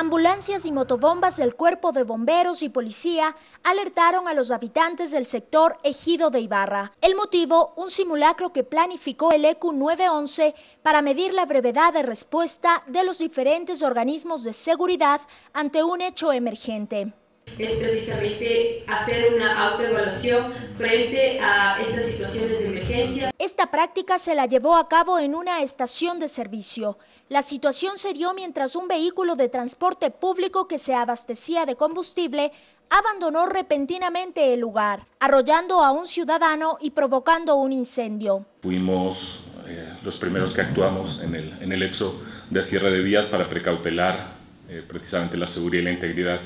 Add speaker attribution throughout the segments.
Speaker 1: Ambulancias y motobombas del Cuerpo de Bomberos y Policía alertaron a los habitantes del sector Ejido de Ibarra. El motivo, un simulacro que planificó el ECU 911 para medir la brevedad de respuesta de los diferentes organismos de seguridad ante un hecho emergente es precisamente hacer una autoevaluación frente a estas situaciones de emergencia. Esta práctica se la llevó a cabo en una estación de servicio. La situación se dio mientras un vehículo de transporte público que se abastecía de combustible abandonó repentinamente el lugar, arrollando a un ciudadano y provocando un incendio.
Speaker 2: Fuimos eh, los primeros que actuamos en el, en el hecho de cierre de vías para precautelar eh, precisamente la seguridad y la integridad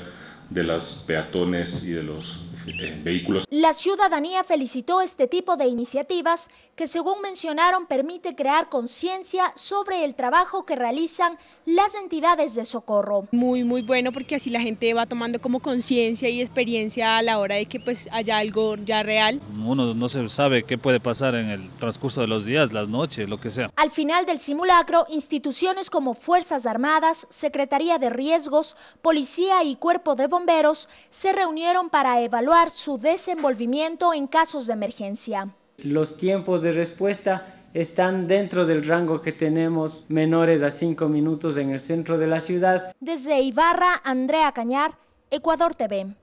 Speaker 2: de los peatones y de los eh, vehículos.
Speaker 1: La ciudadanía felicitó este tipo de iniciativas que según mencionaron permite crear conciencia sobre el trabajo que realizan las entidades de socorro. Muy muy bueno porque así la gente va tomando como conciencia y experiencia a la hora de que pues haya algo ya real.
Speaker 2: Uno no se sabe qué puede pasar en el transcurso de los días, las noches, lo que sea.
Speaker 1: Al final del simulacro, instituciones como Fuerzas Armadas, Secretaría de Riesgos, Policía y Cuerpo de bomberos se reunieron para evaluar su desenvolvimiento en casos de emergencia.
Speaker 3: Los tiempos de respuesta están dentro del rango que tenemos menores a cinco minutos en el centro de la ciudad.
Speaker 1: Desde Ibarra, Andrea Cañar, Ecuador TV.